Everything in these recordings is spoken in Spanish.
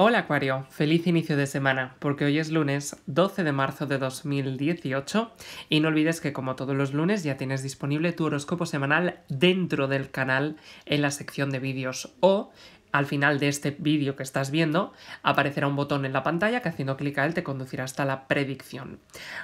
Hola Acuario, feliz inicio de semana, porque hoy es lunes 12 de marzo de 2018 y no olvides que como todos los lunes ya tienes disponible tu horóscopo semanal dentro del canal en la sección de vídeos o al final de este vídeo que estás viendo aparecerá un botón en la pantalla que haciendo clic a él te conducirá hasta la predicción.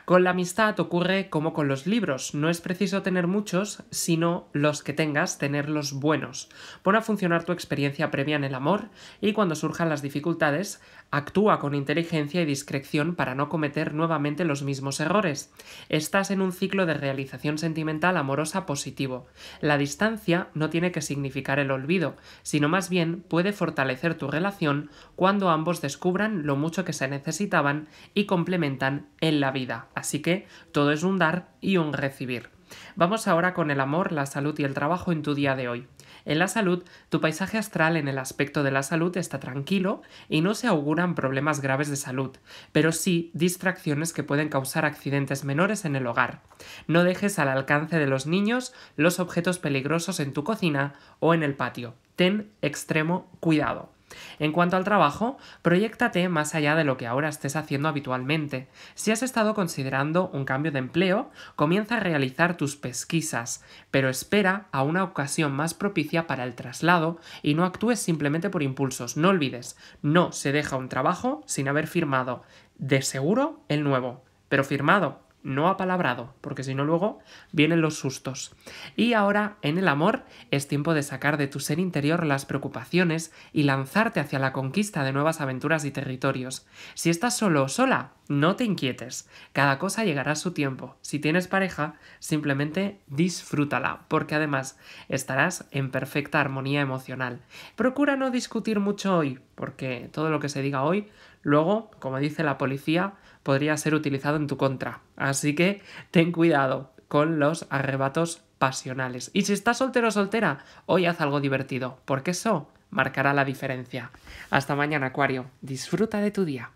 Con la amistad ocurre como con los libros, no es preciso tener muchos, sino los que tengas, tenerlos buenos. Pon a funcionar tu experiencia previa en el amor y cuando surjan las dificultades, actúa con inteligencia y discreción para no cometer nuevamente los mismos errores. Estás en un ciclo de realización sentimental amorosa positivo. La distancia no tiene que significar el olvido, sino más bien puede fortalecer tu relación cuando ambos descubran lo mucho que se necesitaban y complementan en la vida. Así que todo es un dar y un recibir. Vamos ahora con el amor, la salud y el trabajo en tu día de hoy. En la salud, tu paisaje astral en el aspecto de la salud está tranquilo y no se auguran problemas graves de salud, pero sí distracciones que pueden causar accidentes menores en el hogar. No dejes al alcance de los niños los objetos peligrosos en tu cocina o en el patio. Ten extremo cuidado. En cuanto al trabajo, proyectate más allá de lo que ahora estés haciendo habitualmente. Si has estado considerando un cambio de empleo, comienza a realizar tus pesquisas, pero espera a una ocasión más propicia para el traslado y no actúes simplemente por impulsos. No olvides, no se deja un trabajo sin haber firmado, de seguro, el nuevo, pero firmado no ha palabrado porque si no luego vienen los sustos. Y ahora, en el amor, es tiempo de sacar de tu ser interior las preocupaciones y lanzarte hacia la conquista de nuevas aventuras y territorios. Si estás solo o sola, no te inquietes, cada cosa llegará a su tiempo. Si tienes pareja, simplemente disfrútala, porque además estarás en perfecta armonía emocional. Procura no discutir mucho hoy, porque todo lo que se diga hoy, luego, como dice la policía, podría ser utilizado en tu contra. Así que ten cuidado con los arrebatos pasionales. Y si estás soltero o soltera, hoy haz algo divertido, porque eso marcará la diferencia. Hasta mañana, Acuario. Disfruta de tu día.